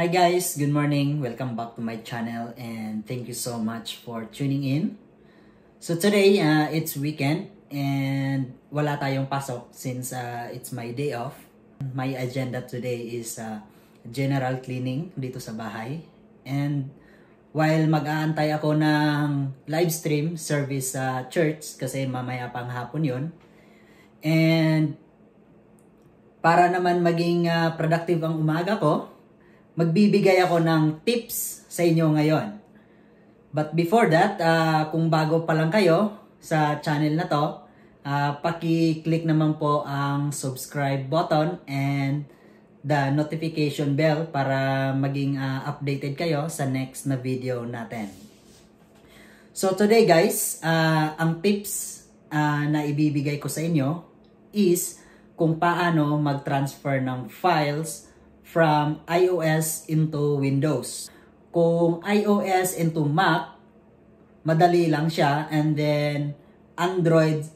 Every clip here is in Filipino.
Hi guys, good morning. Welcome back to my channel and thank you so much for tuning in. So today, uh, it's weekend and wala tayong pasok since uh, it's my day off. My agenda today is uh, general cleaning dito sa bahay. And while mag-aantay ako ng live stream service sa uh, church kasi mamaya pang hapon yon And para naman maging uh, productive ang umaga ko, magbibigay ako ng tips sa inyo ngayon. But before that, uh, kung bago pa lang kayo sa channel na to, uh, paki-click naman po ang subscribe button and the notification bell para maging uh, updated kayo sa next na video natin. So today guys, uh, ang tips uh, na ibibigay ko sa inyo is kung paano mag-transfer ng files from iOS into Windows. Kung iOS into Mac, madali lang siya and then Android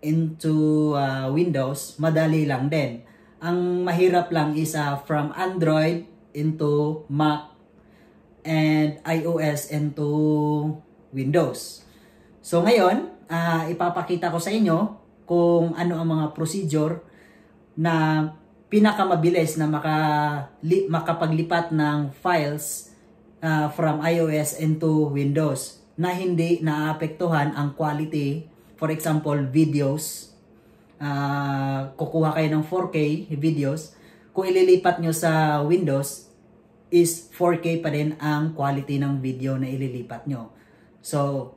into uh, Windows, madali lang din. Ang mahirap lang is uh, from Android into Mac and iOS into Windows. So ngayon, uh, ipapakita ko sa inyo kung ano ang mga procedure na pinakamabilis na maka, li, makapaglipat ng files uh, from iOS into Windows na hindi naapektuhan ang quality. For example, videos. Uh, kukuha kayo ng 4K videos. Kung ililipat nyo sa Windows, is 4K pa din ang quality ng video na ililipat nyo. So,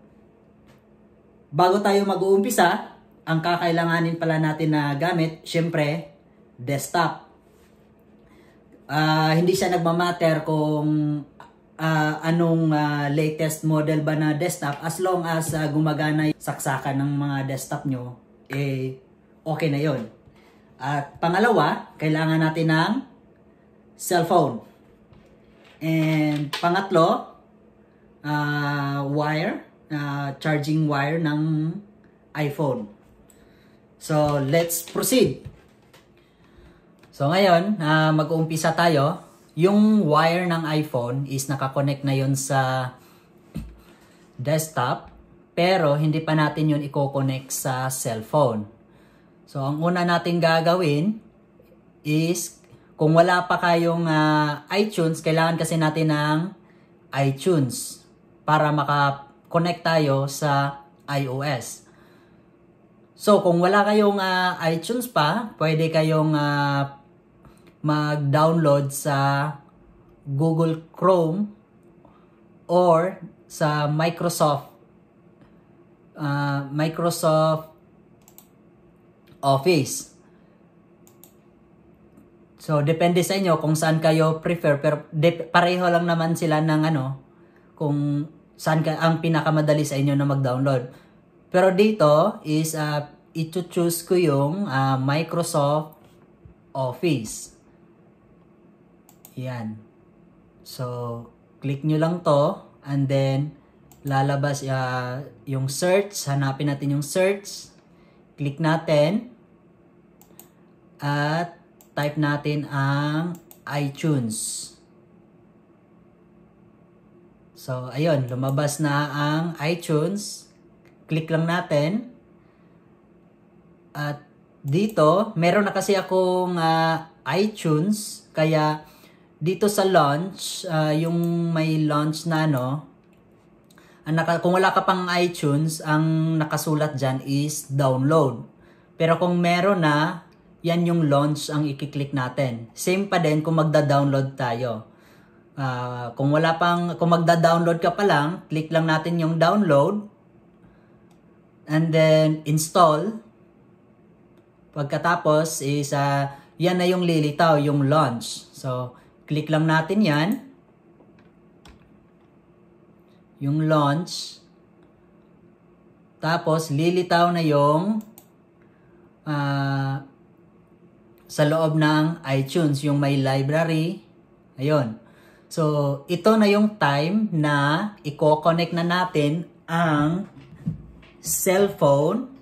bago tayo mag-uumpisa, ang kakailanganin pala natin na gamit, syempre, desktop. Uh, hindi siya nagmamatter kung uh, anong uh, latest model ba na desktop as long as uh, gumagana yung saksakan ng mga desktop nyo, eh okay na yon. At pangalawa, kailangan natin ng cellphone. And pangatlo, uh, wire, uh, charging wire ng iPhone. So, let's proceed. So ngayon, uh, mag-uumpisa tayo. Yung wire ng iPhone is nakakonect na yon sa desktop pero hindi pa natin yun i-connect sa cellphone. So ang una natin gagawin is kung wala pa kayong uh, iTunes, kailangan kasi natin ng iTunes para maka-connect tayo sa iOS. So kung wala kayong uh, iTunes pa, pwede kayong uh, mag-download sa Google Chrome or sa Microsoft uh, Microsoft Office. So depende sa inyo kung saan kayo prefer pero pareho lang naman sila ng ano kung saan ka ang pinakamadali sa inyo na mag-download. Pero dito is uh, i-choose ko yung uh, Microsoft Office. Yan. So, click nyo lang to and then lalabas uh, yung search. Hanapin natin yung search. Click natin at type natin ang iTunes. So, ayun, lumabas na ang iTunes. Click lang natin. At dito, meron na kasi akong uh, iTunes. Kaya, dito sa launch, uh, yung may launch na ano, ang naka, kung wala ka pang iTunes, ang nakasulat dyan is download. Pero kung meron na, yan yung launch ang ikiklik natin. Same pa din kung magda-download tayo. Uh, kung wala pang, kung magda-download ka pa lang, click lang natin yung download. And then, install. Pagkatapos is, uh, yan na yung lilitaw, yung launch. So, Click lang natin yan. Yung launch. Tapos, lilitaw na yung uh, sa loob ng iTunes, yung may library. Ayun. So, ito na yung time na i-connect na natin ang cellphone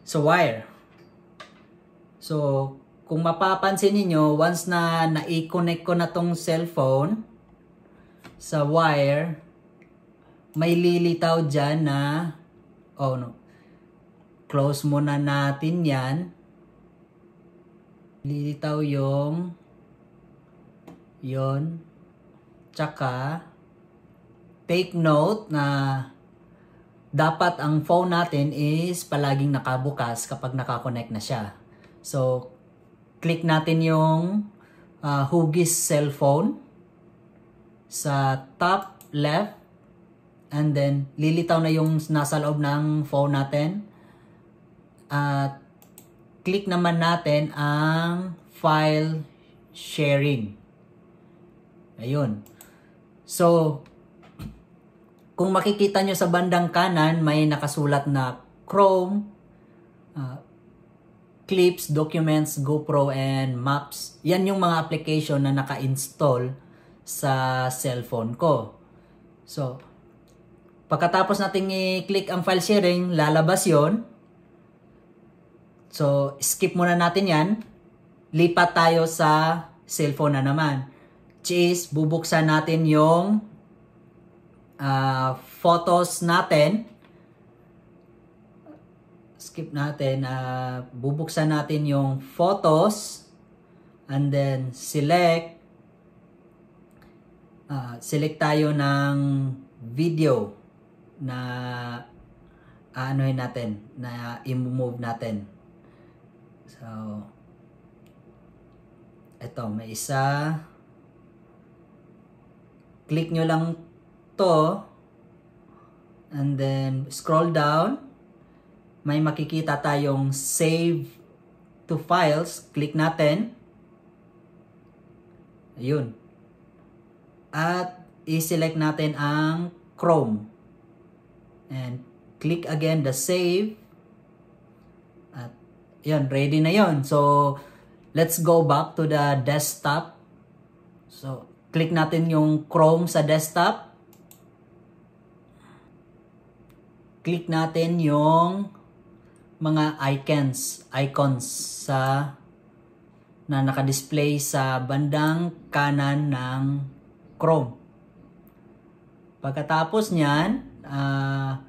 sa wire. So, kung mapapansin niyo once na na-connect ko na tong cellphone sa wire, may lilitaw diyan na, oh no, close muna natin yan. Lilitaw yung, yon tsaka, take note na dapat ang phone natin is palaging nakabukas kapag nakakonect na siya. So, click natin yung uh, hugis cellphone sa top left and then lilitaw na yung nasa loob ng phone natin at click naman natin ang file sharing ayun so kung makikita nyo sa bandang kanan may nakasulat na Chrome uh, clips, documents, GoPro, and maps. Yan yung mga application na naka-install sa cellphone ko. So, pagkatapos nating i-click ang file sharing, lalabas yon. So, skip muna natin yan. Lipat tayo sa cellphone na naman. Cheese, bubuksan natin yung uh, photos natin skip natin, uh, bubuksan natin yung photos and then select uh, select tayo ng video na uh, natin, na i-move natin. So, eto, may isa. Click nyo lang to and then scroll down may makikita tayong save to files. Click natin. Ayun. At i-select natin ang Chrome. And click again the save. At yun, ready na yun. So, let's go back to the desktop. So, click natin yung Chrome sa desktop. Click natin yung mga icons, icons sa na naka-display sa bandang kanan ng Chrome. Pagkatapos niyan, uh,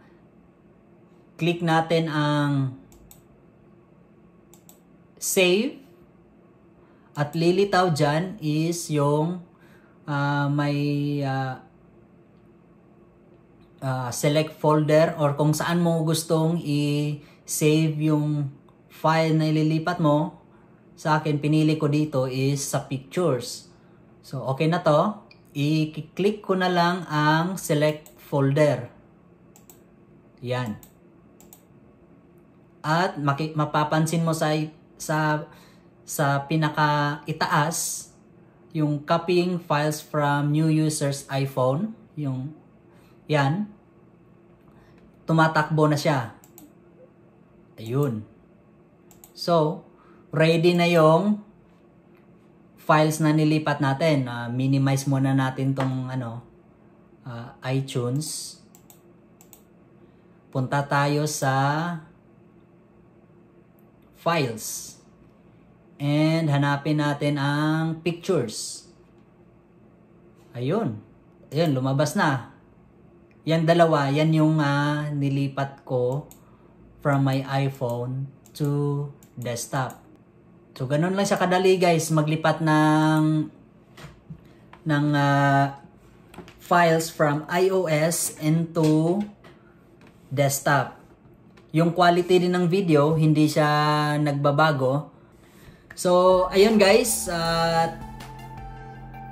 click natin ang save at lilitaw dyan is yung uh, may uh, uh, select folder or kung saan mo gustong i- save yung file na ililipat mo. Sa akin, pinili ko dito is sa pictures. So, okay na to. I-click ko na lang ang select folder. Yan. At mapapansin mo sa sa sa pinaka itaas yung copying files from new user's iPhone, yung yan tumatakbo na siya. Ayun. So, ready na yung files na nilipat natin. Uh, minimize muna natin tong ano, uh, iTunes. Punta tayo sa files. And hanapin natin ang pictures. Ayun. Ayun, lumabas na. Yan dalawa, yan yung uh, nilipat ko from my iPhone to desktop. So, ganun lang siya kadali guys, maglipat ng ng uh, files from iOS into desktop. Yung quality din ng video, hindi siya nagbabago. So, ayun guys, at uh,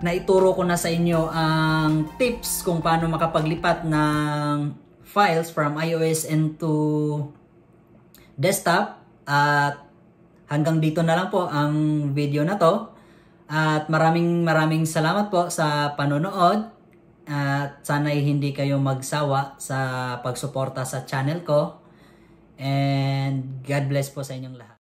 naituro ko na sa inyo ang tips kung paano makapaglipat ng files from iOS into desktop at hanggang dito na lang po ang video na to. At maraming maraming salamat po sa panonood. At sana'y hindi kayo magsawa sa pagsuporta sa channel ko. And God bless po sa inyong lahat.